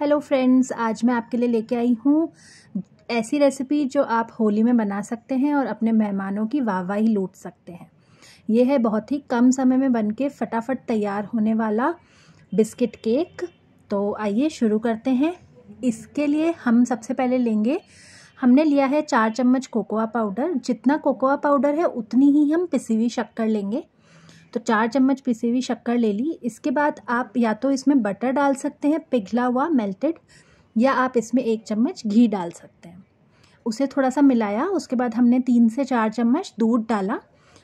hello friends आज मैं आपके लिए लेके आई हूँ ऐसी रेसिपी जो आप होली में बना सकते हैं और अपने मेहमानों की ही लूट सकते हैं ये है बहुत ही कम समय में बन के फटाफट तैयार होने वाला बिस्किट केक तो आइए शुरू करते हैं इसके लिए हम सबसे पहले लेंगे हमने लिया है चार चम्मच कोकोआ पाउडर जितना कोकोआ पाउडर है उतनी ही हम पिसी हुई शक्कर लेंगे तो चार चम्मच पिसी हुई शक्कर ले ली इसके बाद आप या तो इसमें बटर डाल सकते हैं पिघला हुआ मेल्टेड या आप इसमें एक चम्मच घी डाल सकते हैं उसे थोड़ा सा मिलाया उसके बाद हमने तीन से चार चम्मच दूध डाला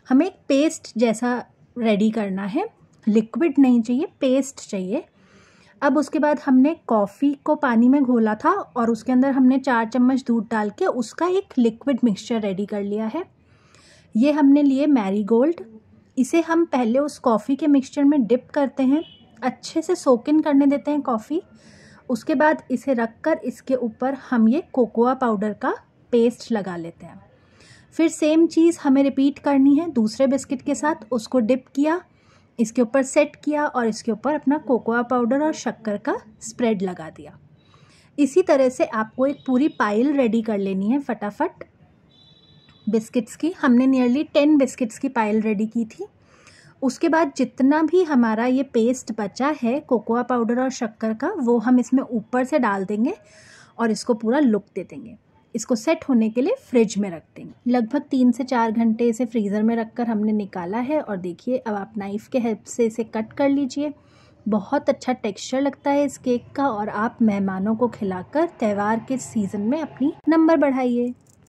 हमें एक पेस्ट जैसा रेडी करना है लिक्विड नहीं चाहिए पेस्ट चाहिए अब उसके बाद हमने कॉफ़ी को पानी में घोला था और उसके अंदर हमने चार चम्मच दूध डाल के उसका एक लिक्विड मिक्सचर रेडी कर लिया है ये हमने लिए मैरीगोल्ड इसे हम पहले उस कॉफ़ी के मिक्सचर में डिप करते हैं अच्छे से सोकिन करने देते हैं कॉफ़ी उसके बाद इसे रख कर इसके ऊपर हम ये कोकोआ पाउडर का पेस्ट लगा लेते हैं फिर सेम चीज़ हमें रिपीट करनी है दूसरे बिस्किट के साथ उसको डिप किया इसके ऊपर सेट किया और इसके ऊपर अपना कोकोआ पाउडर और शक्कर का स्प्रेड लगा दिया इसी तरह से आपको एक पूरी पाइल रेडी कर लेनी है फटाफट बिस्किट्स की हमने नियरली टेन बिस्किट्स की पाइल रेडी की थी उसके बाद जितना भी हमारा ये पेस्ट बचा है कोकोआ पाउडर और शक्कर का वो हम इसमें ऊपर से डाल देंगे और इसको पूरा लुक दे देंगे इसको सेट होने के लिए फ्रिज में रख देंगे लगभग तीन से चार घंटे इसे फ्रीज़र में रखकर हमने निकाला है और देखिए अब आप नाइफ़ के हेल्प से इसे कट कर लीजिए बहुत अच्छा टेक्सचर लगता है इस केक का और आप मेहमानों को खिलाकर त्यौहार के सीज़न में अपनी नंबर बढ़ाइए